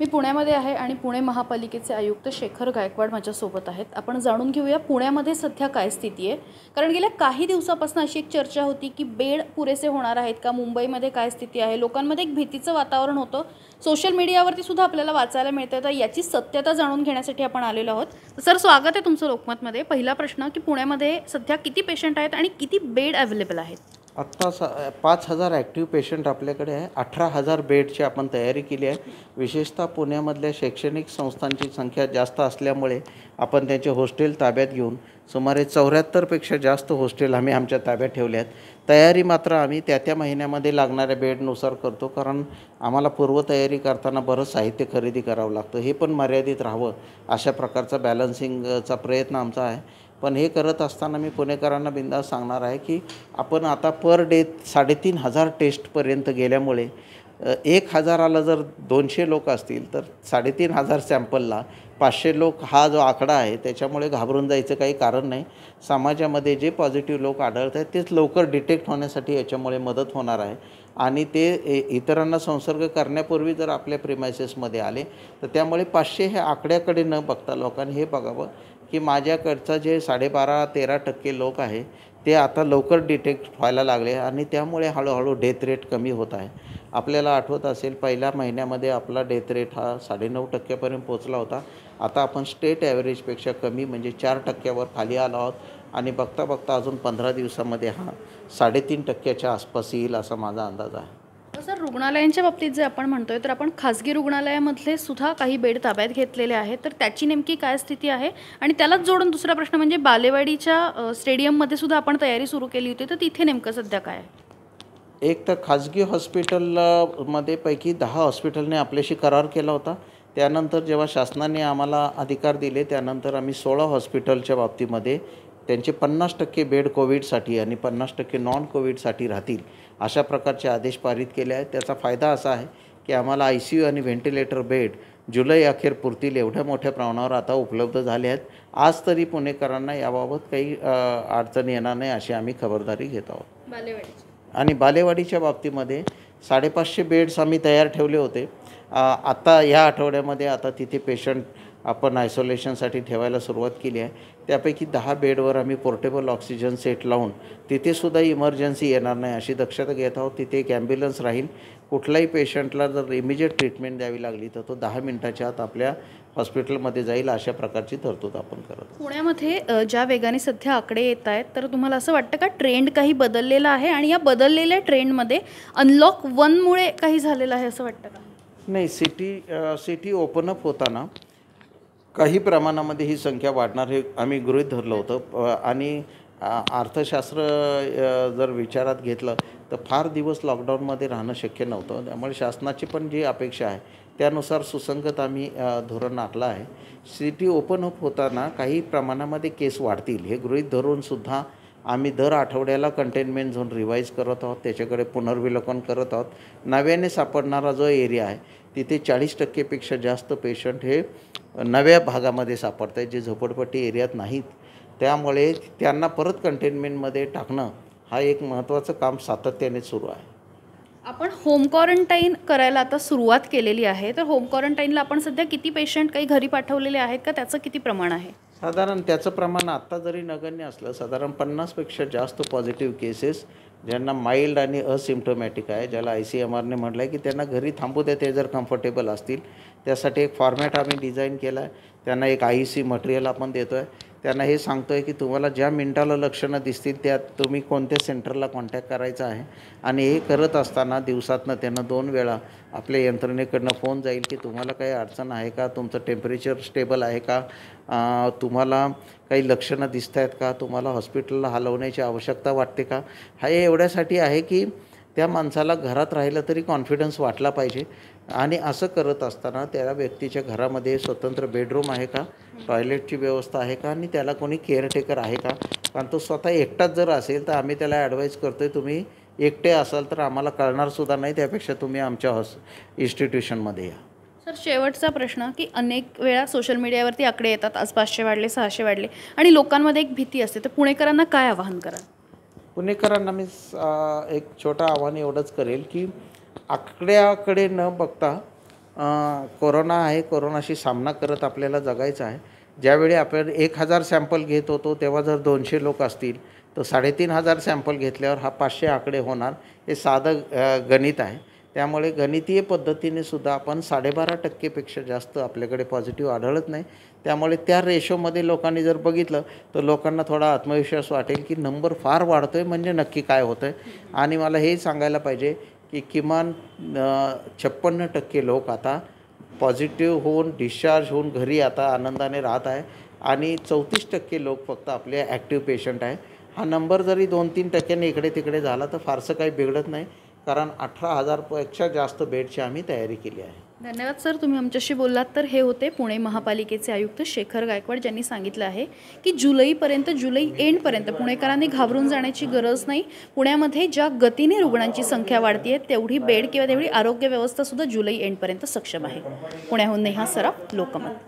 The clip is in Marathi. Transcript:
मी पुण्यामध्ये आहे आणि पुणे महापालिकेचे आयुक्त शेखर गायकवाड माझ्यासोबत आहेत आपण जाणून घेऊया पुण्यामध्ये सध्या काय स्थिती आहे कारण गेल्या काही दिवसापासून अशी एक चर्चा होती की बेड पुरेसे होणार आहेत का मुंबईमध्ये काय स्थिती आहे लोकांमध्ये एक भीतीचं वातावरण होतं सोशल मीडियावरती सुद्धा आपल्याला वाचायला मिळतं तर याची सत्यता जाणून घेण्यासाठी आपण आलेलो आहोत सर स्वागत आहे तुमचं लोकमतमध्ये पहिला प्रश्न की पुण्यामध्ये सध्या किती पेशंट आहेत आणि किती बेड अवेलेबल आहेत आत्ता स पाच हजार ॲक्टिव्ह पेशंट आपल्याकडे आहे अठरा हजार बेडची आपण तयारी केली आहे विशेषतः पुण्यामधल्या शैक्षणिक संस्थांची संख्या जास्त असल्यामुळे आपण त्यांचे हॉस्टेल ताब्यात घेऊन सुमारे चौऱ्याहत्तरपेक्षा जास्त हॉस्टेल आम्ही आमच्या ताब्यात ठेवल्या आहेत तयारी मात्र आम्ही त्या त्या महिन्यामध्ये लागणाऱ्या बेडनुसार करतो कारण आम्हाला पूर्वतयारी करताना बरंच साहित्य खरेदी करावं लागतं हे पण मर्यादित राहावं अशा प्रकारचा बॅलन्सिंगचा प्रयत्न आमचा आहे पण हे करत असताना मी पुणेकरांना बिंदा सांगणार आहे की आपण आता पर डे साडेतीन हजार टेस्टपर्यंत गेल्यामुळे एक हजाराला जर दोनशे लोक असतील तर साडेतीन हजार सॅम्पलला पाचशे लोक हा जो आकडा आहे त्याच्यामुळे घाबरून जायचं काही कारण नाही समाजामध्ये जे पॉझिटिव्ह लोक आढळत आहेत तेच लवकर डिटेक्ट होण्यासाठी याच्यामुळे मदत होणार आहे आणि ते इतरांना संसर्ग करण्यापूर्वी जर आपल्या प्रिमायसेसमध्ये आले तर त्यामुळे पाचशे हे आकड्याकडे न बघता लोकांनी हे बघावं की माझ्याकडचं जे साडेबारा तेरा टक्के लोक आहे ते आता लवकर डिटेक्ट व्हायला लागले आणि त्यामुळे हळूहळू डेथ रेट कमी होत आहे आपल्याला आठवत असेल पहिल्या महिन्यामध्ये आपला डेथ रेट हा साडेनऊ टक्क्यापर्यंत पोचला होता आता आपण स्टेट ॲव्हरेजपेक्षा कमी म्हणजे चार टक्क्यावर खाली आलो आहोत आणि बघता बघता अजून पंधरा दिवसामध्ये हा साडेतीन टक्क्याच्या आसपास येईल असा माझा अंदाज आहे सर रुग्णालयांच्या बाबतीत जे आपण म्हणतोय तर आपण खासगी रुग्णालयामधले सुद्धा काही बेड ताब्यात घेतलेले आहेत तर त्याची नेमकी काय स्थिती आहे आणि त्यालाच जोडून दुसरा प्रश्न म्हणजे बालेवाडीच्या स्टेडियममध्ये सुद्धा आपण तयारी सुरू केली होती तर तिथे नेमकं सध्या काय आहे एक तर खाजगी हॉस्पिटलमध्ये पैकी दहा हॉस्पिटलने आपल्याशी करार केला होता त्यानंतर जेव्हा शासनाने आम्हाला अधिकार दिले त्यानंतर आम्ही सोळा हॉस्पिटलच्या बाबतीमध्ये त्यांचे पन्नास टक्के बेड कोविडसाठी आणि पन्नास टक्के नॉन कोविडसाठी राहतील अशा प्रकारचे आदेश पारित केले आहेत त्याचा फायदा असा आहे की आम्हाला आय सी यू आणि व्हेंटिलेटर बेड जुलै अखेर पुरतील एवढ्या मोठ्या प्रमाणावर आता उपलब्ध झाले आहेत आज तरी पुणेकरांना याबाबत काही अडचण येणार नाही अशी आम्ही खबरदारी घेत आहोत आणि बालेवाडीच्या बाबतीमध्ये साडेपाचशे बेड्स आम्ही तयार ठेवले होते आत्ता ह्या आठवड्यामध्ये आता तिथे पेशंट आपण आयसोलेशनसाठी ठेवायला सुरुवात केली आहे त्यापैकी दहा बेडवर आम्ही पोर्टेबल ऑक्सिजन सेट लावून तिथेसुद्धा इमर्जन्सी येणार नाही अशी दक्षता घेत आहोत तिथे एक ॲम्ब्युलन्स राहील कुठलाही पेशंटला जर इमिजिएट ट्रीटमेंट द्यावी लागली तर तो दहा मिनटाच्या आत आपल्या हॉस्पिटलमध्ये जाईल अशा प्रकारची तरतूद आपण करत पुण्यामध्ये ज्या वेगाने सध्या आकडे येत आहेत तर तुम्हाला असं वाटतं का ट्रेंड काही बदललेला आहे आणि या बदललेल्या ट्रेंडमध्ये अनलॉक वनमुळे काही झालेलं आहे असं वाटतं का नाही सिटी सिटी ओपन अप होताना काही प्रमाणामध्ये ही संख्या वाढणार हे आम्ही गृहित धरलं होतं आणि अर्थशास्त्र जर विचारात घेतलं तर फार दिवस लॉकडाऊनमध्ये राहणं शक्य नव्हतं त्यामुळे शासनाची पण जी अपेक्षा आहे त्यानुसार सुसंगत आम्ही धोरण आखलं आहे सिटी ओपन अप होताना काही प्रमाणामध्ये केस वाढतील हे गृहीत धरूनसुद्धा आम्ही दर आठवड्याला कंटेनमेंट झोन रिवाईज करत आहोत त्याच्याकडे पुनर्विलोकन करत आहोत नव्याने सापडणारा जो एरिया आहे तिथे चाळीस टक्केपेक्षा जास्त पेशंट हे नव्या भागामध्ये सापडत आहेत जे झोपडपट्टी एरियात नाहीत त्यामुळे त्यांना परत कंटेनमेंटमध्ये टाकणं हा एक महत्त्वाचं काम सातत्याने सुरू आहे आपण होम क्वारंटाईन करायला आता सुरुवात केलेली आहे तर होम क्वारंटाईनला आपण सध्या किती पेशंट काही घरी पाठवलेले आहेत का त्याचं किती प्रमाण आहे साधारण त्याचं प्रमाण आत्ता जरी नगण्य असलं साधारण पन्नासपेक्षा जास्त पॉझिटिव्ह केसेस ज्यांना माइल्ड आणि असिम्टोमॅटिक आहे ज्याला आय सी एम आरने म्हटलं आहे की त्यांना घरी थांबू द्या ते जर कम्फर्टेबल असतील त्यासाठी एक फॉर्मॅट आम्ही डिझाईन केला आहे त्यांना एक आय सी मटेरियल आपण देतो आहे त्यांना हे सांगतो आहे की तुम्हाला ज्या मिनटाला लक्षणं दिसतील त्यात तुम्ही कोणत्या सेंटरला कॉन्टॅक्ट करायचा आहे आणि हे करत असताना दिवसातनं त्यांना दोन वेळा आपल्या यंत्रणेकडनं फोन जाईल की तुम्हाला काही अडचण आहे का तुमचं टेम्परेचर स्टेबल आहे का तुम्हाला काही लक्षणं दिसत आहेत का तुम्हाला हॉस्पिटलला हलवण्याची आवश्यकता वाटते का हे एवढ्यासाठी आहे की त्या माणसाला घरात राहिलं तरी कॉन्फिडन्स वाटला पाहिजे आणि असं करत असताना त्या व्यक्तीच्या घरामध्ये स्वतंत्र बेडरूम आहे का टॉयलेटची व्यवस्था आहे का आणि त्याला कोणी केअरटेकर आहे का कारण तो स्वतः एकटाच जर असेल तर आम्ही त्याला ॲडवाईज करतो आहे तुम्ही एकटे असाल तर आम्हाला कळणारसुद्धा नाही त्यापेक्षा तुम्ही आमच्या हॉस इन्स्टिट्यूशनमध्ये या सर शेवटचा प्रश्न की अनेक वेळा सोशल मीडियावरती आकडे येतात आज पाचशे वाढले सहाशे वाढले आणि लोकांमध्ये एक भीती असते तर पुणेकरांना काय आवाहन करा पुणेकरांना मी एक छोटा आव्हान एवढंच करेल की आकड्याकडे न बघता कोरोना आहे कोरोनाशी सामना करत आपल्याला जगायचा आहे ज्यावेळी आपण एक हजार सॅम्पल घेत होतो तेव्हा जर दोनशे लोक असतील तर साडेतीन हजार सॅम्पल घेतल्यावर हा पाचशे आकडे होणार हे साधं गणित आहे त्यामुळे गणितीय पद्धतीने सुद्धा आपण साडेबारा टक्केपेक्षा जास्त आपल्याकडे पॉझिटिव्ह आढळत नाही त्यामुळे त्या रेशोमध्ये लोकांनी जर बघितलं तर लोकांना थोडा आत्मविश्वास वाटेल की नंबर फार वाढतो आहे म्हणजे नक्की काय होतं आहे आणि मला हे सांगायला पाहिजे की किमान छप्पन्न टक्के लोक आता पॉझिटिव्ह होऊन डिस्चार्ज होऊन घरी आता आनंदाने राहत आहे आणि चौतीस टक्के लोक फक्त आपले ॲक्टिव्ह पेशंट आहे हा नंबर जरी दोन तीन टक्क्यांनी इकडे तिकडे झाला तर फारसं काही बिघडत नाही कारण अठरा हजारपेक्षा जास्त बेडची आम्ही तयारी केली आहे धन्यवाद सर तुम्ही आमच्याशी बोललात तर हे होते पुणे महापालिकेचे आयुक्त शेखर गायकवाड ज्यांनी सांगितलं आहे की जुलैपर्यंत जुलै एंडपर्यंत पुणेकरांनी घाबरून जाण्याची गरज नाही पुण्यामध्ये ज्या गतीने रुग्णांची संख्या वाढती आहे तेवढी बेड किंवा तेवढी आरोग्य व्यवस्था सुद्धा जुलै एंडपर्यंत सक्षम आहे पुण्याहून नेहा सराफ लोकमत